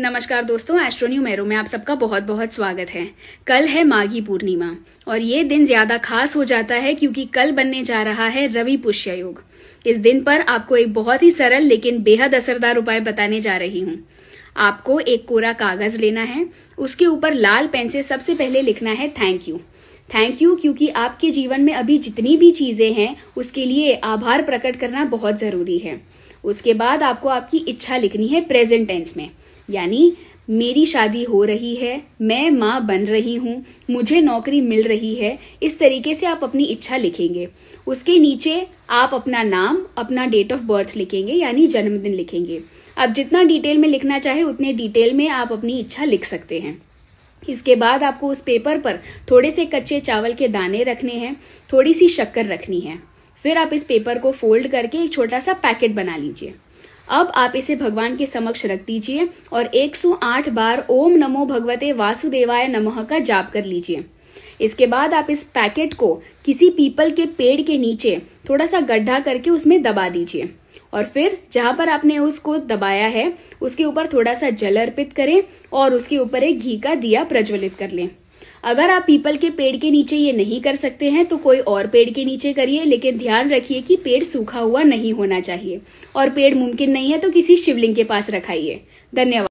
नमस्कार दोस्तों एस्ट्रोन्यू मेरो में आप सबका बहुत बहुत स्वागत है कल है माघी पूर्णिमा और ये दिन ज्यादा खास हो जाता है क्योंकि कल बनने जा रहा है रवि पुष्य योग इस दिन पर आपको एक बहुत ही सरल लेकिन बेहद असरदार उपाय बताने जा रही हूँ आपको एक कोरा कागज लेना है उसके ऊपर लाल पेन से सबसे पहले लिखना है थैंक यू थैंक यू क्योंकि आपके जीवन में अभी जितनी भी चीजें हैं उसके लिए आभार प्रकट करना बहुत जरूरी है उसके बाद आपको आपकी इच्छा लिखनी है प्रेजेंट टेंस में यानी मेरी शादी हो रही है मैं माँ बन रही हूँ मुझे नौकरी मिल रही है इस तरीके से आप अपनी इच्छा लिखेंगे उसके नीचे आप अपना नाम अपना डेट ऑफ बर्थ लिखेंगे यानी जन्मदिन लिखेंगे आप जितना डिटेल में लिखना चाहे उतने डिटेल में आप अपनी इच्छा लिख सकते हैं इसके बाद आपको उस पेपर पर थोड़े से कच्चे चावल के दाने रखने हैं थोड़ी सी शक्कर रखनी है फिर आप इस पेपर को फोल्ड करके एक छोटा सा पैकेट बना लीजिए अब आप इसे भगवान के समक्ष रख दीजिए और 108 बार ओम नमो भगवते वासुदेवाय नमः का जाप कर लीजिए इसके बाद आप इस पैकेट को किसी पीपल के पेड़ के नीचे थोड़ा सा गड्ढा करके उसमें दबा दीजिए और फिर जहां पर आपने उसको दबाया है उसके ऊपर थोड़ा सा जल अर्पित करें और उसके ऊपर एक घी का दिया प्रज्वलित कर लें अगर आप पीपल के पेड़ के नीचे ये नहीं कर सकते हैं तो कोई और पेड़ के नीचे करिए लेकिन ध्यान रखिए कि पेड़ सूखा हुआ नहीं होना चाहिए और पेड़ मुमकिन नहीं है तो किसी शिवलिंग के पास रखाइए धन्यवाद